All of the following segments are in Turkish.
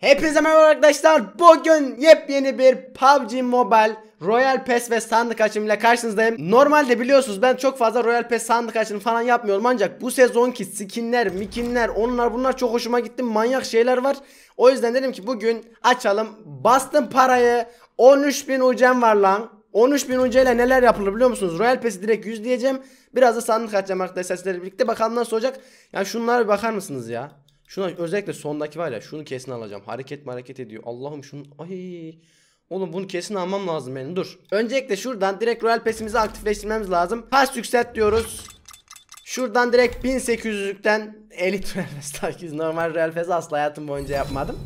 Hepinize merhaba arkadaşlar. Bugün yepyeni bir PUBG Mobile Royal Pass ve sandık açımıyla karşınızdayım. Normalde biliyorsunuz ben çok fazla Royal Pass sandık açını falan yapmıyorum ancak bu sezonki skinler, mikinler, onlar bunlar çok hoşuma gitti. Manyak şeyler var. O yüzden dedim ki bugün açalım. Bastım parayı. 13.000 ucem var lan. 13.000 UC ile neler yapılır biliyor musunuz? Royal Pass'i direkt 100 diyeceğim. Biraz da sandık açacağım arkadaşlar sizlerle birlikte. Bakalım nasıl olacak. Ya yani şunlara bir bakar mısınız ya? Şuna özellikle sondaki var ya şunu kesin alacağım. Hareket hareket ediyor. Allah'ım şunu ay Oğlum bunu kesin almam lazım benim dur. Öncelikle şuradan direkt Royal Pass'imizi aktifleştirmemiz lazım. Pass yükselt diyoruz. Şuradan direkt 1800'lükten elit Royal Pass takiz. Normal Royal Pass asla hayatım boyunca yapmadım.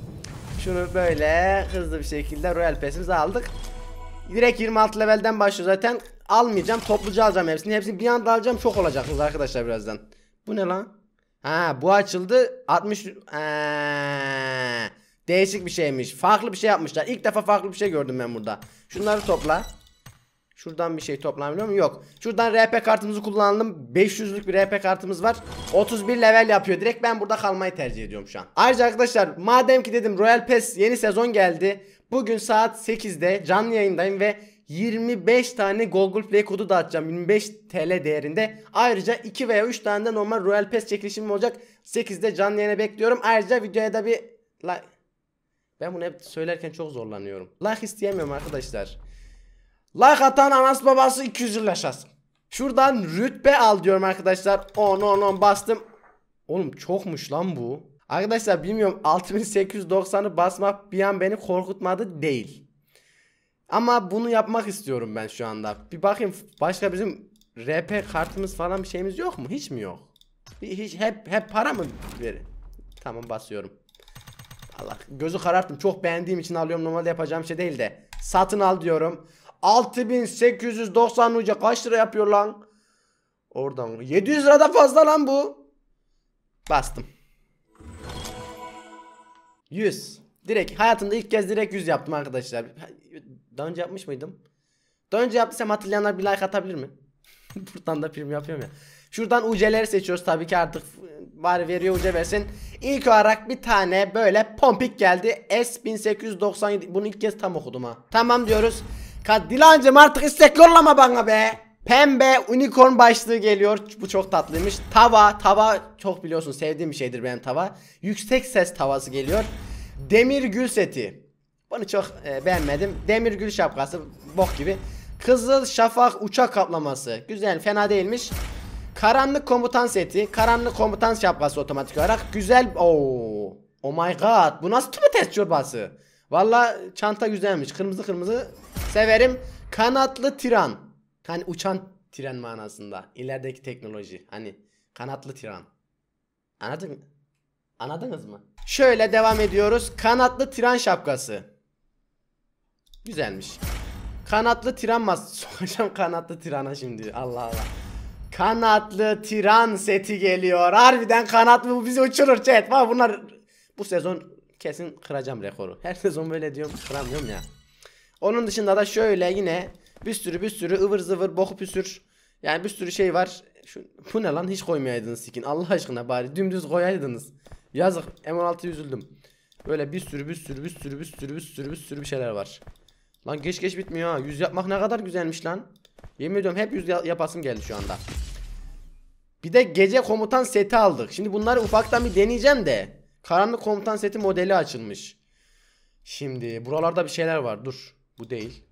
Şunu böyle hızlı bir şekilde Royal Pass'imizi aldık. Direkt 26 levelden başlıyor zaten. Almayacağım topluca alacağım hepsini. Hepsini bir anda alacağım çok olacaksınız arkadaşlar birazdan. Bu ne lan? Ha bu açıldı. 60 ha, Değişik bir şeymiş. Farklı bir şey yapmışlar. ilk defa farklı bir şey gördüm ben burada. Şunları topla. Şuradan bir şey toplanabiliyor mu? Yok. Şuradan RP kartımızı kullanalım. 500'lük bir RP kartımız var. 31 level yapıyor. Direkt ben burada kalmayı tercih ediyorum şu an. Ayrıca arkadaşlar madem ki dedim Royal Pass yeni sezon geldi. Bugün saat 8'de canlı yayındayım ve 25 tane Google Play kodu dağıtacağım 25 TL değerinde. Ayrıca 2 veya 3 tane de normal Royal Pass çekilişim olacak. 8'de canlı yayına bekliyorum. Ayrıca videoya da bir like... Ben bunu hep söylerken çok zorlanıyorum. Like isteyemiyorum arkadaşlar. Like atan anas babası 200 yıl yaşasın. Şuradan rütbe al diyorum arkadaşlar. 10 10 10 bastım. Oğlum çokmuş lan bu. Arkadaşlar bilmiyorum 6890'ı basmak bir an beni korkutmadı değil. Ama bunu yapmak istiyorum ben şu anda. Bir bakayım başka bizim RP kartımız falan bir şeyimiz yok mu? Hiç mi yok? Hiç hep hep para mı verin? Tamam basıyorum. Allah gözü kararttım. Çok beğendiğim için alıyorum. Normalde yapacağım şey değil de. Satın al diyorum. 6890 uca kaç lira yapıyor lan? Oradan 700 da fazla lan bu. Bastım. 100 Direkt hayatımda ilk kez direkt yüz yaptım arkadaşlar. Daha önce yapmış mıydım? Daha önce yaptıysam hatırlayanlar bir like atabilir mi? Buradan da prim yapıyorum ya. Şuradan UC'leri seçiyoruz tabii ki artık var veriyor UC versin. İlk olarak bir tane böyle pompik geldi. S1897 bunu ilk kez tam okudum ha. Tamam diyoruz. Kadilancım artık istek yollama bana be. Pembe unicorn başlığı geliyor. Bu çok tatlıymış. Tava, tava çok biliyorsun sevdiğim bir şeydir benim tava. Yüksek ses tavası geliyor. Demir gül seti. Bunu çok e, beğenmedim. Demir gül şapkası bok gibi. Kızıl şafak uçak kaplaması. Güzel fena değilmiş. Karanlık komutan seti. Karanlık komutan şapkası otomatik olarak. Güzel. Oo. Oh my god. Bu nasıl test çorbası? Valla çanta güzelmiş. Kırmızı kırmızı severim. Kanatlı tiran. Hani uçan tiran manasında. İlerideki teknoloji. Hani kanatlı tiran. Anladın mı? Anladınız mı? Şöyle devam ediyoruz. Kanatlı tren şapkası. Güzelmiş. Kanatlı tren mas... Sokacağım kanatlı tirana şimdi. Allah Allah. Kanatlı tiran seti geliyor. Harbiden kanatlı bu bizi uçurur chat. Var bunlar bu sezon kesin kıracağım rekoru. Her sezon böyle diyorum kıramıyorum ya. Onun dışında da şöyle yine bir sürü bir sürü ıvır zıvır boku püsür. Yani bir sürü şey var. Şu, bu ne lan hiç koymayaydınız skin. Allah aşkına bari dümdüz koyaydınız. Yazık M16 üzüldüm. Böyle bir sürü bir sürü bir sürü bir sürü bir sürü bir sürü bir şeyler var. Lan geç geç bitmiyor ha. Yüz yapmak ne kadar güzelmiş lan. Yemin ediyorum hep yüz yapasım geldi şu anda. Bir de gece komutan seti aldık. Şimdi bunları ufaktan bir deneyeceğim de. Karanlık komutan seti modeli açılmış. Şimdi buralarda bir şeyler var. Dur. Bu değil.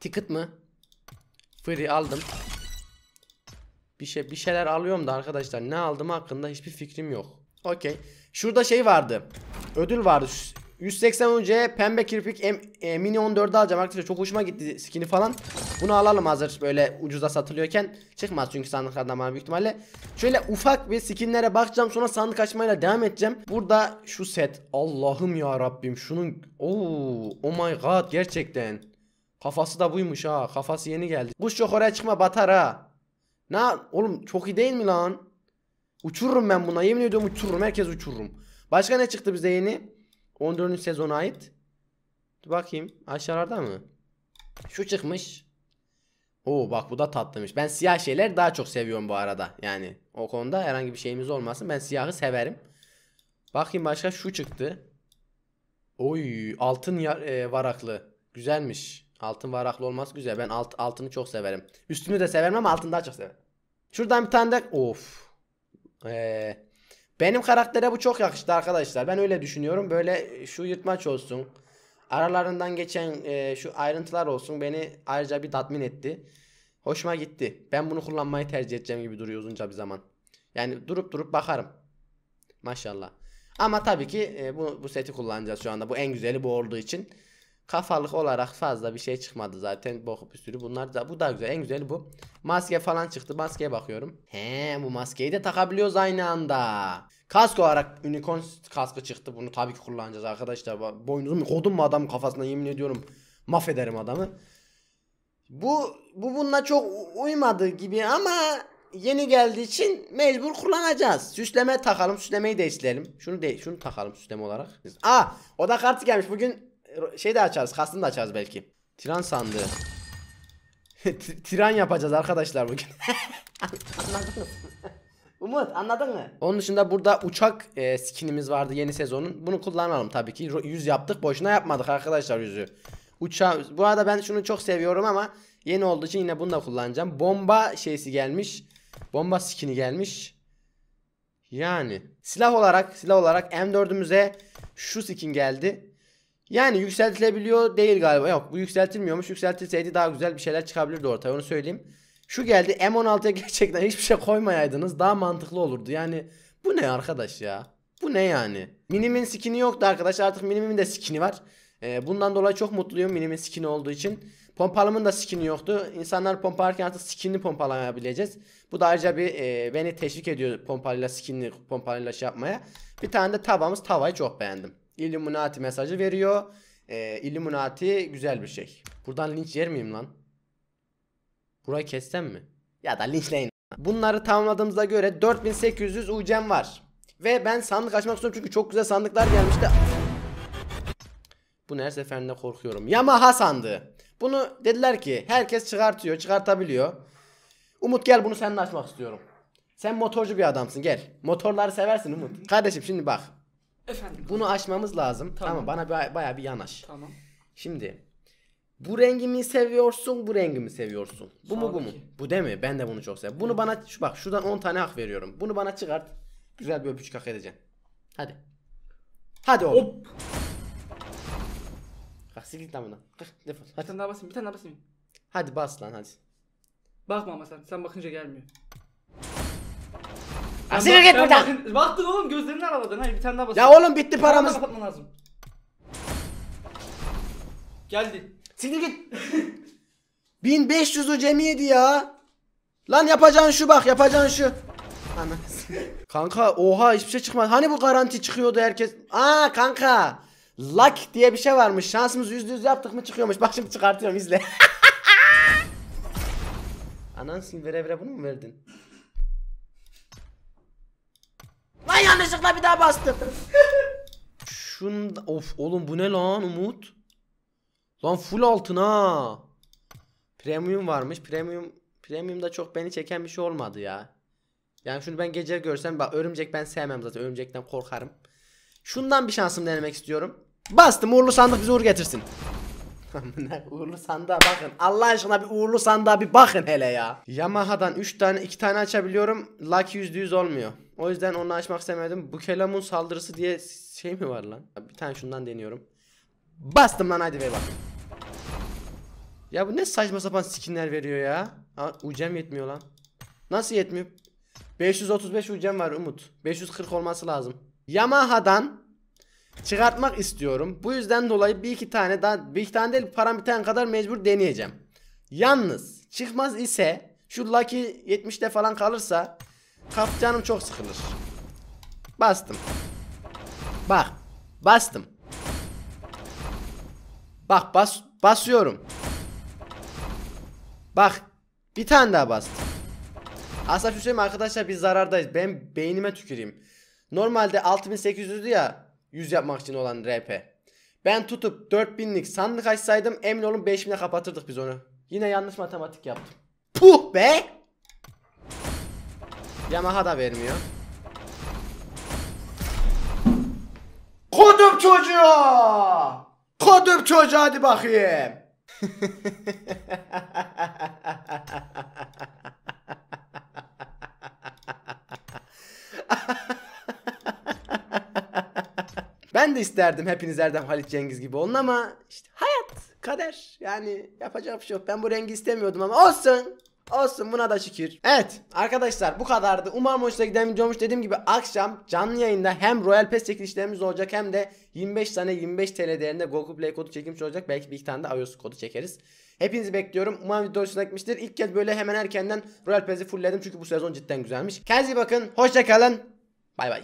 Ticket mı? Free aldım. Bir şey bir şeyler alıyorum da arkadaşlar ne aldım hakkında hiçbir fikrim yok. Okey. Şurada şey vardı. Ödül vardı. 180 önce pembe kirpik M, e, mini 14'ü alacağım arkadaşlar. Çok hoşuma gitti skin'i falan. Bunu alalım hazır böyle ucuza satılıyorken. Çıkmaz çünkü sandıklardan bana büyük ihtimalle. Şöyle ufak bir skinlere bakacağım. Sonra sandık açmayla devam edeceğim. Burada şu set. Allah'ım ya Rabbim şunun. Oo, oh my god gerçekten. Kafası da buymuş ha. Kafası yeni geldi. Bu çok oraya çıkma batar ha. Ne oğlum çok iyi değil mi lan? Uçururum ben buna. Yemin ediyorum uçururum. Herkes uçururum. Başka ne çıktı bize yeni? 14. sezona ait. Dur bakayım. Aşağılarda mı? Şu çıkmış. Oo bak bu da tatlımış. Ben siyah şeyler daha çok seviyorum bu arada. Yani o konuda herhangi bir şeyimiz olmasın. Ben siyahı severim. Bakayım başka şu çıktı. Oy altın e, varaklı. Güzelmiş. Altın varaklı olması güzel. Ben alt, altını çok severim. Üstünü de severim ama altını daha çok severim. Şuradan bir tane de... Of. Ee, benim karaktere bu çok yakıştı arkadaşlar. Ben öyle düşünüyorum. Böyle e, şu yırtmaç olsun. Aralarından geçen e, şu ayrıntılar olsun beni ayrıca bir tatmin etti. Hoşuma gitti. Ben bunu kullanmayı tercih edeceğim gibi duruyor uzunca bir zaman. Yani durup durup bakarım. Maşallah. Ama tabii ki e, bu, bu seti kullanacağız şu anda. Bu en güzeli bu olduğu için. Kafalık olarak fazla bir şey çıkmadı zaten. Bok bir sürü bunlar da. Bu da güzel. En güzeli bu. Maske falan çıktı. Maskeye bakıyorum. He bu maskeyi de takabiliyoruz aynı anda. Kask olarak unicorn kaskı çıktı. Bunu tabii ki kullanacağız arkadaşlar. boynuzum kodum mu adam kafasına yemin ediyorum. Mahvederim adamı. Bu bu bununla çok uymadı gibi ama yeni geldiği için mecbur kullanacağız. Süsleme takalım. Süslemeyi değiştirelim. Şunu de şunu takalım süsleme olarak. a o da kartı gelmiş. Bugün şey de açarız. Kastını da açarız belki. Tiran sandığı. Tiran yapacağız arkadaşlar bugün. anladın mı? Umut anladın mı? Onun dışında burada uçak e, skinimiz vardı yeni sezonun. Bunu kullanalım tabii ki. Yüz yaptık boşuna yapmadık arkadaşlar yüzü. Uçağı. Bu arada ben şunu çok seviyorum ama yeni olduğu için yine bunu da kullanacağım. Bomba şeysi gelmiş. Bomba skini gelmiş. Yani silah olarak silah olarak M4'ümüze şu skin geldi. Yani yükseltilebiliyor değil galiba. Yok bu yükseltilmiyormuş. Yükseltilseydi daha güzel bir şeyler çıkabilirdi ortaya onu söyleyeyim. Şu geldi M16'ya gerçekten hiçbir şey koymayaydınız daha mantıklı olurdu. Yani bu ne arkadaş ya? Bu ne yani? Minimin skin'i yoktu arkadaş artık minimin de skin'i var. Ee, bundan dolayı çok mutluyum minimin skin'i olduğu için. Pompalımın da skin'i yoktu. İnsanlar pompalarken artık skin'i pompalayabileceğiz. Bu da ayrıca bir e, beni teşvik ediyor pompalıyla skin'i pompalıyla şey yapmaya. Bir tane de tavamız tavayı çok beğendim. Illuminati mesajı veriyor. E, Illuminati güzel bir şey. Buradan linç yer miyim lan? Burayı kessem mi? Ya da linçleyin. Bunları tamamladığımıza göre 4800 UC'm var. Ve ben sandık açmak istiyorum çünkü çok güzel sandıklar gelmişti. Bu her seferinde korkuyorum. Yamaha sandığı. Bunu dediler ki herkes çıkartıyor, çıkartabiliyor. Umut gel bunu seninle açmak istiyorum. Sen motorcu bir adamsın gel. Motorları seversin Umut. Kardeşim şimdi bak. Efendim. Bunu aşmamız lazım. Tamam. tamam bana baya, baya bir yanaş. Tamam. Şimdi bu rengi mi seviyorsun, bu rengi mi seviyorsun? Bu Sağ mu bu mu? Bu değil mi? Ben de bunu çok seviyorum. Bunu bana şu bak şuradan 10 tane hak veriyorum. Bunu bana çıkart. Güzel bir öpücük hak edeceksin. Hadi. Hadi oğlum. Hop. Kalk siktir lan buna. Kalk defol. Hadi. Bir tane daha basayım. Bir tane daha basayım. Hadi bas lan hadi. Bakma ama sen. Sen bakınca gelmiyor. Sen git buradan. Baktın oğlum gözlerini araladın. Hayır bir tane daha bas. Ya oğlum bitti paramız. kapatman lazım. Geldi. Siktir git. 1500'ü Cem ya. Lan yapacağın şu bak yapacağın şu. Anasını. kanka oha hiçbir şey çıkmadı. Hani bu garanti çıkıyordu herkes. Aa kanka. Luck diye bir şey varmış. Şansımız yüzde yüz yaptık mı çıkıyormuş. Bak şimdi çıkartıyorum izle. Anasını vere vere bunu mu verdin? yanlışlıkla bir daha bastım. Şun of oğlum bu ne lan Umut? Lan full altın ha. Premium varmış. Premium premium da çok beni çeken bir şey olmadı ya. Yani şunu ben gece görsem bak örümcek ben sevmem zaten. Örümcekten korkarım. Şundan bir şansım denemek istiyorum. Bastım uğurlu sandık bize uğur getirsin uğurlu sandığa bakın. Allah aşkına bir uğurlu sandığa bir bakın hele ya. Yamaha'dan 3 tane 2 tane açabiliyorum. Lucky %100 olmuyor. O yüzden onu açmak istemedim. Bu kelamun saldırısı diye şey mi var lan? Bir tane şundan deniyorum. Bastım lan hadi be bak. Ya bu ne saçma sapan skinler veriyor ya. Ha, ucem yetmiyor lan. Nasıl yetmiyor? 535 ucem var Umut. 540 olması lazım. Yamaha'dan çıkartmak istiyorum. Bu yüzden dolayı bir iki tane daha bir iki tane değil param biten kadar mecbur deneyeceğim. Yalnız çıkmaz ise şu Lucky 70'te falan kalırsa kaf canım çok sıkılır. Bastım. Bak bastım. Bak bas basıyorum. Bak bir tane daha bastım. Aslında şu söyleyeyim arkadaşlar biz zarardayız. Ben beynime tüküreyim. Normalde 6800'dü ya 100 yapmak için olan RP. Ben tutup 4000'lik sandık açsaydım emin olun 5000'e kapatırdık biz onu. Yine yanlış matematik yaptım. Puh be! Yamaha da vermiyor. Kodum çocuğa! Kodum çocuğa hadi bakayım. Ben de isterdim hepiniz Erdem Halit Cengiz gibi olun ama işte hayat, kader. Yani yapacak bir şey yok. Ben bu rengi istemiyordum ama olsun. Olsun buna da şükür. Evet arkadaşlar bu kadardı. Umarım hoşuna giden video olmuş. Dediğim gibi akşam canlı yayında hem Royal Pass çekilişlerimiz olacak hem de 25 tane 25 TL değerinde Google Play kodu çekilmiş olacak. Belki bir iki tane de iOS kodu çekeriz. Hepinizi bekliyorum. Umarım video hoşuna gitmiştir. İlk kez böyle hemen erkenden Royal Pass'i fullledim çünkü bu sezon cidden güzelmiş. Kendinize bakın. Hoşçakalın. Bay bay.